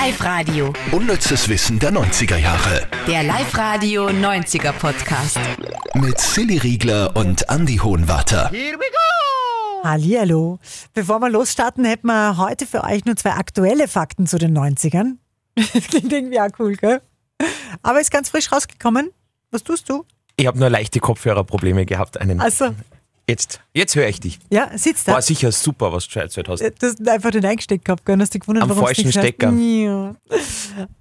Live-Radio. Unnützes Wissen der 90er Jahre. Der Live-Radio 90er Podcast. Mit Silly Riegler und Andy Hohenwarter. Here we go! Hallihallo. Bevor wir losstarten, hätten wir heute für euch nur zwei aktuelle Fakten zu den 90ern. Das klingt irgendwie auch cool, gell? Aber ist ganz frisch rausgekommen. Was tust du? Ich habe nur leichte Kopfhörerprobleme gehabt. Einen, so. Jetzt, jetzt höre ich dich. Ja, sitzt da. War sicher super, was du schon erzählt hast. Äh, du hast einfach den eingesteckt gehabt, gell? Hast dich gewundert, Am warum falschen Stecker.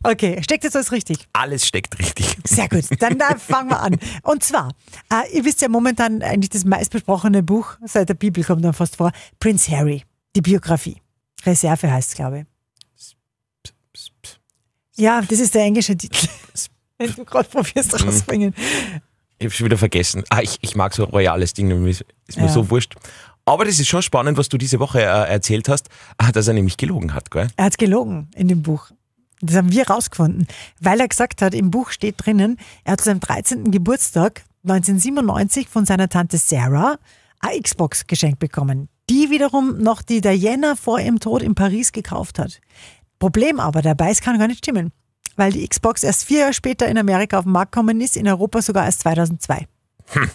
Okay, steckt jetzt alles richtig? Alles steckt richtig. Sehr gut, dann da fangen wir an. Und zwar, äh, ihr wisst ja momentan eigentlich das meistbesprochene Buch, seit der Bibel kommt dann fast vor, Prince Harry, die Biografie. Reserve heißt es, glaube ich. Ja, das ist der englische Titel. Wenn du gerade probierst mhm. rauszubringen. Ich habe schon wieder vergessen. Ah, ich, ich mag so royales Ding, ist mir ja. so wurscht. Aber das ist schon spannend, was du diese Woche äh, erzählt hast, ah, dass er nämlich gelogen hat, gell? Er hat gelogen in dem Buch. Das haben wir rausgefunden, weil er gesagt hat, im Buch steht drinnen, er hat zu seinem 13. Geburtstag 1997 von seiner Tante Sarah eine Xbox geschenkt bekommen, die wiederum noch die Diana vor ihrem Tod in Paris gekauft hat. Problem aber dabei, es kann gar nicht stimmen weil die Xbox erst vier Jahre später in Amerika auf den Markt gekommen ist, in Europa sogar erst 2002. Hm.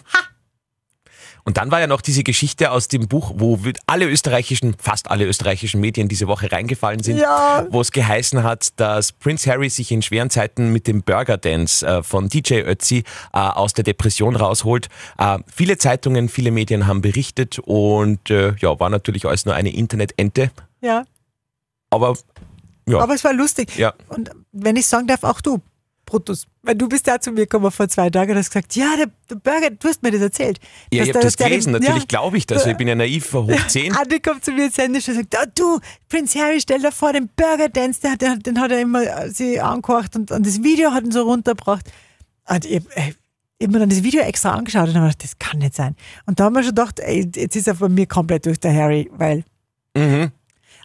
Und dann war ja noch diese Geschichte aus dem Buch, wo alle österreichischen, fast alle österreichischen Medien diese Woche reingefallen sind, ja. wo es geheißen hat, dass Prince Harry sich in schweren Zeiten mit dem Burger Dance äh, von DJ Ötzi äh, aus der Depression rausholt. Äh, viele Zeitungen, viele Medien haben berichtet und ja, war natürlich alles nur eine Internetente. Ja. Aber ja. Aber es war lustig. Ja. Und wenn ich sagen darf, auch du, Brutus. Weil du bist ja zu mir gekommen vor zwei Tagen und hast gesagt, ja, der, der Burger, du hast mir das erzählt. Ja, ich habe das gelesen, natürlich ja, glaube ich das, ich bin ja naiv vor hoch 10. Andi kommt zu mir ins und sagt, oh, du, Prinz Harry, stell dir vor, den Burger Dance, den, den, den hat er immer äh, sie angekocht und, und, das Video hat ihn so runtergebracht. Und ich, äh, ich, ich habe mir dann das Video extra angeschaut und habe gedacht, das kann nicht sein. Und da haben wir schon gedacht, ey, jetzt ist er von mir komplett durch der Harry, weil... Mhm.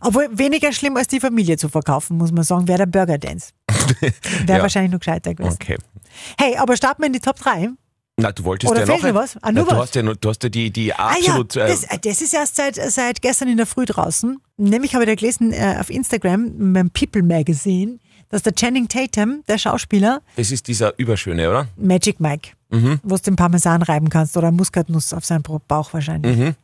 Obwohl weniger schlimm als die Familie zu verkaufen, muss man sagen, wäre der Burger Dance. Wäre ja. wahrscheinlich noch gescheiter gewesen. Okay. Hey, aber starten wir in die Top 3. Na, du wolltest Oder ja noch. Ein, was? Ah, na, was? Du, hast ja, du hast ja die, die absolut. Ah, ja. Äh, das, äh, das, ist erst seit, seit gestern in der Früh draußen. Nämlich habe ich da gelesen äh, auf Instagram, beim People Magazine, dass der Channing Tatum, der Schauspieler. Das ist dieser Überschöne, oder? Magic Mike. Mhm. Wo du den Parmesan reiben kannst oder Muskatnuss auf seinen Bauch wahrscheinlich. Mhm.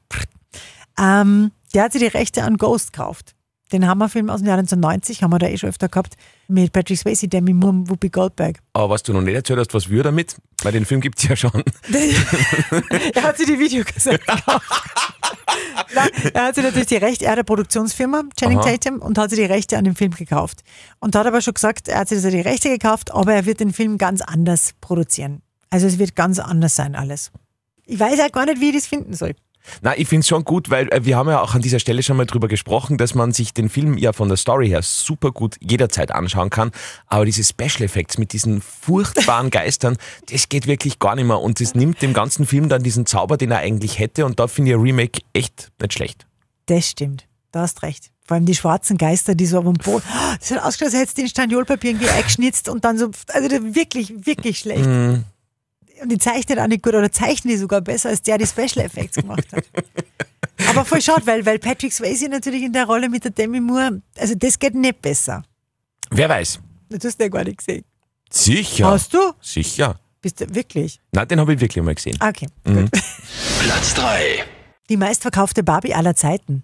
Ähm, der hat sich die Rechte an Ghost gekauft. Den Hammerfilm aus dem Jahr 1990 haben wir da eh schon öfter gehabt. Mit Patrick Swayze, Demi Moore Whoopi Goldberg. Aber was du noch nicht erzählt hast, was wir damit? Weil den Film gibt es ja schon. er hat sich die Videokassette gekauft. Nein, er hat sich natürlich die Rechte, er der Produktionsfirma, Channing Aha. Tatum, und hat sich die Rechte an dem Film gekauft. Und hat aber schon gesagt, er hat sich die Rechte gekauft, aber er wird den Film ganz anders produzieren. Also es wird ganz anders sein alles. Ich weiß ja halt gar nicht, wie ich das finden soll. Na, ich finde es schon gut, weil äh, wir haben ja auch an dieser Stelle schon mal drüber gesprochen, dass man sich den Film ja von der Story her super gut jederzeit anschauen kann. Aber diese Special Effects mit diesen furchtbaren Geistern, das geht wirklich gar nicht mehr. Und das nimmt dem ganzen Film dann diesen Zauber, den er eigentlich hätte. Und da finde ich ein Remake echt nicht schlecht. Das stimmt. Da hast recht. Vor allem die schwarzen Geister, die so auf dem Boden. Ah, das hat ausgeschaut, als hättest du den Staniolpapier irgendwie eingeschnitzt und dann so. Also wirklich, wirklich schlecht. Mm und die zeichnet auch nicht gut oder zeichnet die sogar besser als der, die Special Effects gemacht hat. Aber voll schade, weil, weil Patrick Swayze natürlich in der Rolle mit der Demi Moore, also das geht nicht besser. Wer weiß? Das hast du ja gar nicht gesehen. Sicher. Hast du? Sicher. Bist du wirklich? Nein, den habe ich wirklich mal gesehen. Okay, mhm. Platz 3. Die meistverkaufte Barbie aller Zeiten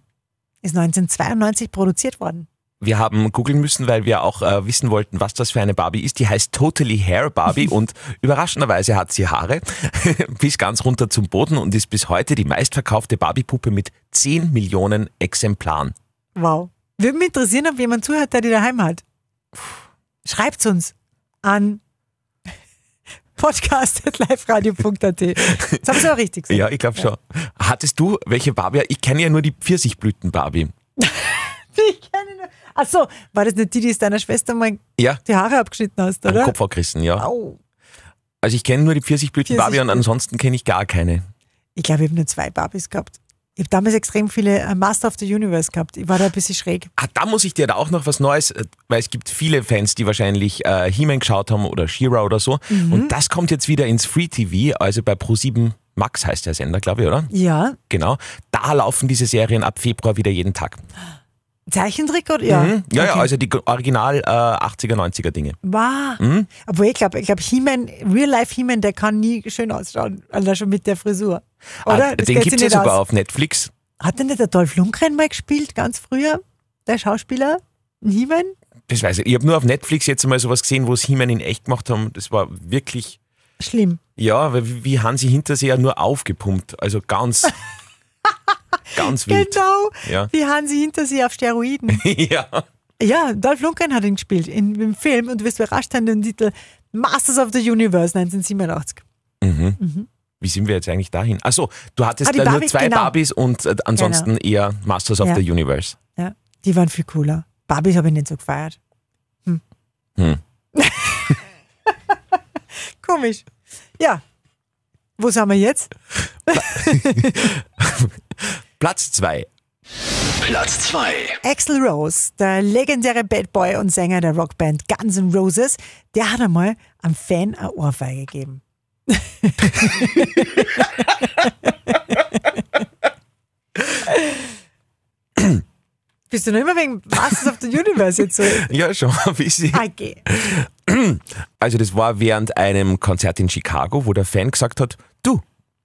ist 1992 produziert worden wir haben googeln müssen, weil wir auch äh, wissen wollten, was das für eine Barbie ist. Die heißt Totally Hair Barbie und überraschenderweise hat sie Haare bis ganz runter zum Boden und ist bis heute die meistverkaufte Barbie-Puppe mit 10 Millionen Exemplaren. Wow. Würde mich interessieren, ob jemand zuhört, der die daheim hat. Schreibt's uns an podcast.liferadio.at. Das haben Sie richtig gesagt. Ja, ich glaube schon. Hattest du welche Barbie? Ich kenne ja nur die Pfirsichblüten-Barbie. ich kenne Ach so, war das nicht die, die es deiner Schwester mal ja. die Haare abgeschnitten hast, oder? Den Kopf abgerissen, ja. Au. Also ich kenne nur die Pfirsichblüten Pfirsich Barbie und ansonsten kenne ich gar keine. Ich glaube, ich habe nur zwei Barbies gehabt. Ich habe damals extrem viele äh, Master of the Universe gehabt. Ich war da ein bisschen schräg. Ah, da muss ich dir da auch noch was Neues, äh, weil es gibt viele Fans, die wahrscheinlich äh, He-Man geschaut haben oder She-Ra oder so. Mhm. Und das kommt jetzt wieder ins Free TV, also bei Pro7 Max heißt der Sender, glaube ich, oder? Ja. Genau. Da laufen diese Serien ab Februar wieder jeden Tag. Zeichentrick oder ja? Mhm. Ja, okay. ja, also die Original äh, 80er, 90er Dinge. Wow. Mhm. Obwohl ich glaube, ich glaube, He-Man, Real-Life He-Man, der kann nie schön ausschauen, allein also schon mit der Frisur. Ah, oder? Ah, den gibt es ja sogar aus. auf Netflix. Hat denn nicht der Dolph Lundgren mal gespielt, ganz früher? Der Schauspieler? He-Man? Das weiß ich. Ich habe nur auf Netflix jetzt mal sowas gesehen, wo es He-Man in echt gemacht haben. Das war wirklich. Schlimm. Ja, weil wie hinter sich ja nur aufgepumpt. Also ganz Ganz wild. Genau. Ja. Wie sie hinter sie auf Steroiden. ja. Ja, Dolph Lundgren hat ihn gespielt in, im Film und du wirst überrascht haben, den Titel Masters of the Universe 1987. Mhm. Mhm. Wie sind wir jetzt eigentlich dahin? Achso, du hattest ah, da Barbie, nur zwei genau. Barbies und äh, ansonsten genau. eher Masters of ja. the Universe. Ja, die waren viel cooler. Barbies habe ich nicht so gefeiert. Hm. Hm. Komisch. Ja. Wo sind wir jetzt? Platz 2. Platz 2. Axel Rose, der legendäre Bad Boy und Sänger der Rockband Guns N' Roses, der hat einmal am Fan eine Ohrfeige gegeben. Bist du noch immer wegen Masters of the Universe jetzt so? ja, schon ein bisschen. Ah, okay. Also das war während einem Konzert in Chicago, wo der Fan gesagt hat, du,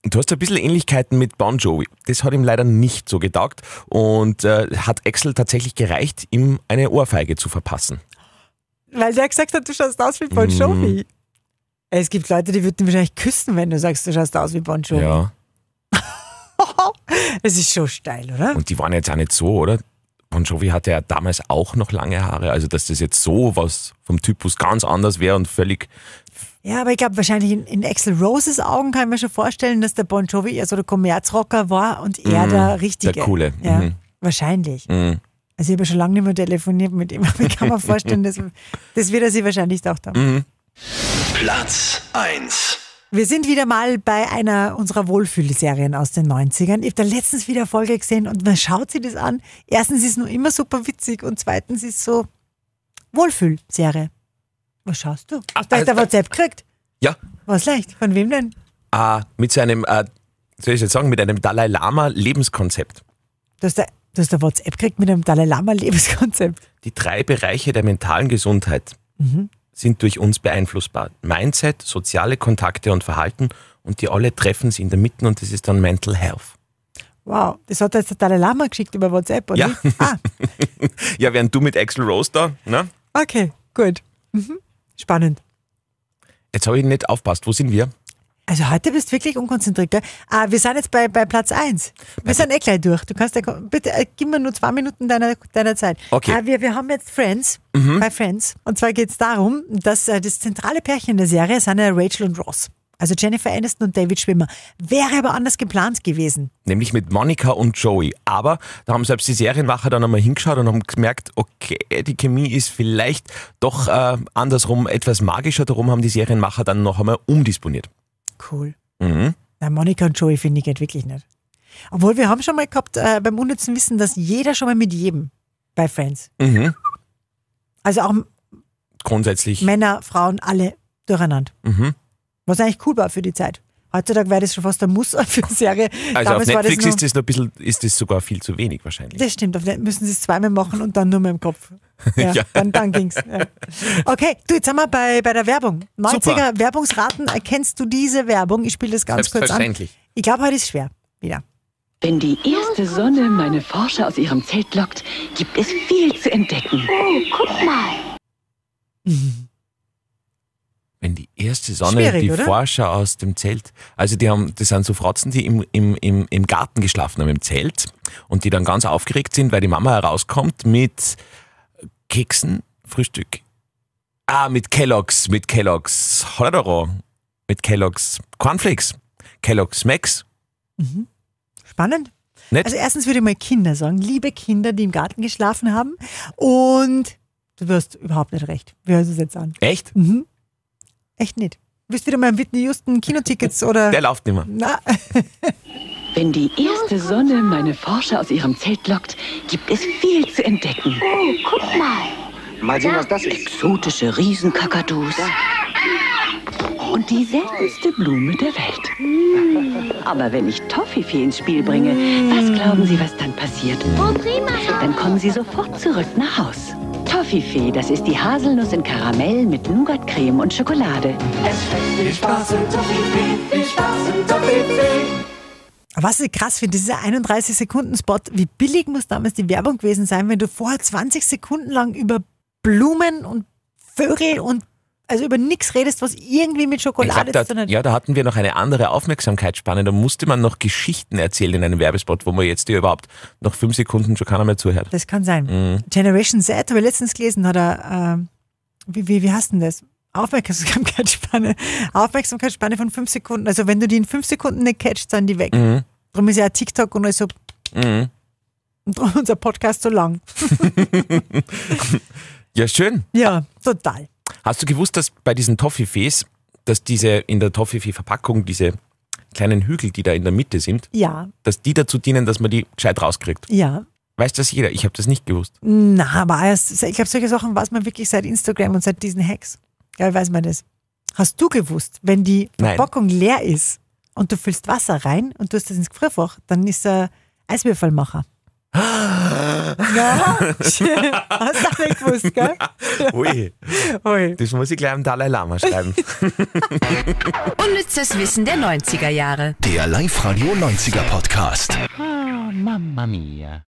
Du hast ein bisschen Ähnlichkeiten mit Bon Jovi. Das hat ihm leider nicht so getaugt und äh, hat Axel tatsächlich gereicht, ihm eine Ohrfeige zu verpassen. Weil der gesagt hat, du schaust aus wie Bon mhm. Jovi. Es gibt Leute, die würden wahrscheinlich küssen, wenn du sagst, du schaust aus wie Bon Jovi. Ja. Es ist schon steil, oder? Und die waren jetzt auch nicht so, oder? Bon Jovi hatte ja damals auch noch lange Haare, also dass das jetzt so was vom Typus ganz anders wäre und völlig. Ja, aber ich glaube, wahrscheinlich in, in Axel Roses Augen kann ich mir schon vorstellen, dass der Bon Jovi eher so der Kommerzrocker war und er mm, der richtige. Der coole. Ja, mhm. Wahrscheinlich. Mhm. Also, ich habe schon lange nicht mehr telefoniert mit ihm, aber ich kann mir vorstellen, dass, das wird er sich wahrscheinlich gedacht haben. Mhm. Platz 1 wir sind wieder mal bei einer unserer Wohlfühlserien aus den 90ern. Ich habe da letztens wieder Folge gesehen und man schaut sich das an. Erstens ist es nur immer super witzig und zweitens ist es so Wohlfühlserie. Was schaust du? Ach, da also, der WhatsApp gekriegt. Ja. Was leicht? Von wem denn? Ah, mit so einem, äh, soll ich jetzt sagen, mit einem Dalai Lama Lebenskonzept. Du hast, da, du hast da WhatsApp gekriegt mit einem Dalai Lama Lebenskonzept. Die drei Bereiche der mentalen Gesundheit. Mhm sind durch uns beeinflussbar. Mindset, soziale Kontakte und Verhalten und die alle treffen sie in der Mitte und das ist dann Mental Health. Wow, das hat jetzt der Dalai Lama geschickt über WhatsApp, oder? Ja, ah. ja während du mit Axel Rose da, ne? Okay, gut. Mhm. Spannend. Jetzt habe ich nicht aufpasst. Wo sind wir? Also heute bist du wirklich unkonzentriert. Gell? Ah, wir sind jetzt bei, bei Platz 1. Wir sind eh gleich durch. Du kannst ja, bitte äh, gib mir nur zwei Minuten deiner, deiner Zeit. Okay. Ah, wir, wir haben jetzt Friends mhm. bei Friends. Und zwar geht es darum, dass äh, das zentrale Pärchen der Serie sind ja Rachel und Ross. Also Jennifer Aniston und David Schwimmer. Wäre aber anders geplant gewesen. Nämlich mit Monika und Joey. Aber da haben selbst die Serienwacher dann einmal hingeschaut und haben gemerkt, okay, die Chemie ist vielleicht doch äh, andersrum etwas magischer. Darum haben die Serienmacher dann noch einmal umdisponiert cool. Mhm. Na, Monika und Joey finde ich jetzt wirklich nicht. Obwohl wir haben schon mal gehabt äh, beim unnützen Wissen, dass jeder schon mal mit jedem bei Friends. Mhm. Also auch grundsätzlich Männer, Frauen, alle durcheinander. Mhm. Was eigentlich cool war für die Zeit. Heutzutage wäre das schon fast ein Muss für eine Serie. Also Damals auf Netflix das ist, das noch ist das sogar viel zu wenig wahrscheinlich. Das stimmt, auf Netflix müssen sie es zweimal machen und dann nur mit dem Kopf. Ja, ja. Dann, dann es. Ja. Okay, du, jetzt sind wir bei, bei der Werbung. 90er Super. Werbungsraten, erkennst du diese Werbung? Ich spiele das ganz kurz an. Ich glaube, heute ist schwer. Wieder. Wenn die erste Sonne meine Forscher aus ihrem Zelt lockt, gibt es viel zu entdecken. Oh, guck mal. wenn die erste Sonne, Schwierig, die oder? Forscher aus dem Zelt, also die haben, das sind so Fratzen, die im, im, im, im Garten geschlafen haben, im Zelt, und die dann ganz aufgeregt sind, weil die Mama herauskommt mit Keksen, Frühstück. Ah, mit Kellogg's, mit Kellogg's Holodoro, mit Kellogg's Cornflakes, Kellogg's Max. Mhm. Spannend. Nett? Also erstens würde ich mal Kinder sagen, liebe Kinder, die im Garten geschlafen haben und du wirst überhaupt nicht recht. Wir hören es jetzt an. Echt? Mhm. Echt nicht. Willst du wieder mal Whitney Houston Kinotickets oder. Der läuft nicht mehr. Na. Wenn die erste Sonne meine Forscher aus ihrem Zelt lockt, gibt es viel zu entdecken. Oh, guck mal. Mal sehen, was das ist. Exotische Riesenkakadus. Und die seltenste Blume der Welt. Mm. Aber wenn ich Toffifee ins Spiel bringe, was glauben Sie, was dann passiert? Oh, prima. Dann kommen Sie sofort zurück nach Haus. Toffifee, das ist die Haselnuss in Karamell mit Nougatcreme und Schokolade. Es schmeckt wie Spaß in Toffifee, wie Spaß in Toffifee. Was ich krass finde, dieser 31-Sekunden-Spot, wie billig muss damals die Werbung gewesen sein, wenn du vorher 20 Sekunden lang über Blumen und Vögel und also über nichts redest, was irgendwie mit Schokolade glaub, zu tun hat. Ja, da hatten wir noch eine andere Aufmerksamkeitsspanne. Da musste man noch Geschichten erzählen in einem Werbespot, wo man jetzt dir überhaupt noch fünf Sekunden schon keiner mehr zuhört. Das kann sein. Mhm. Generation Z, habe ich letztens gelesen, hat er, äh, wie, wie, wie heißt denn das? Aufmerksamkeitsspanne. Aufmerksamkeitsspanne von fünf Sekunden. Also wenn du die in fünf Sekunden nicht catchst, dann die weg. Mhm. Darum ist ja auch TikTok und alles so. Mhm. Und unser Podcast so lang. ja, schön. Ja, total. Hast du gewusst, dass bei diesen Toffifees, dass diese in der Toffifee-Verpackung diese kleinen Hügel, die da in der Mitte sind, ja. dass die dazu dienen, dass man die gescheit rauskriegt? Ja. Weiß das jeder? Ich habe das nicht gewusst. Na, aber erst, ich glaube, solche Sachen weiß man wirklich seit Instagram und seit diesen Hacks. Ja, weiß man das. Hast du gewusst, wenn die Verpackung Nein. leer ist und du füllst Wasser rein und tust das ins Gefrierfach, dann ist er Eiswürfelmacher. Ja, hast du nicht gewusst, gell? Ui. Ui. Das muss ich gleich am Dalai Lama schreiben. Unnützes Wissen der 90er Jahre. Der Live-Radio 90er Podcast. Oh, Mamma mia.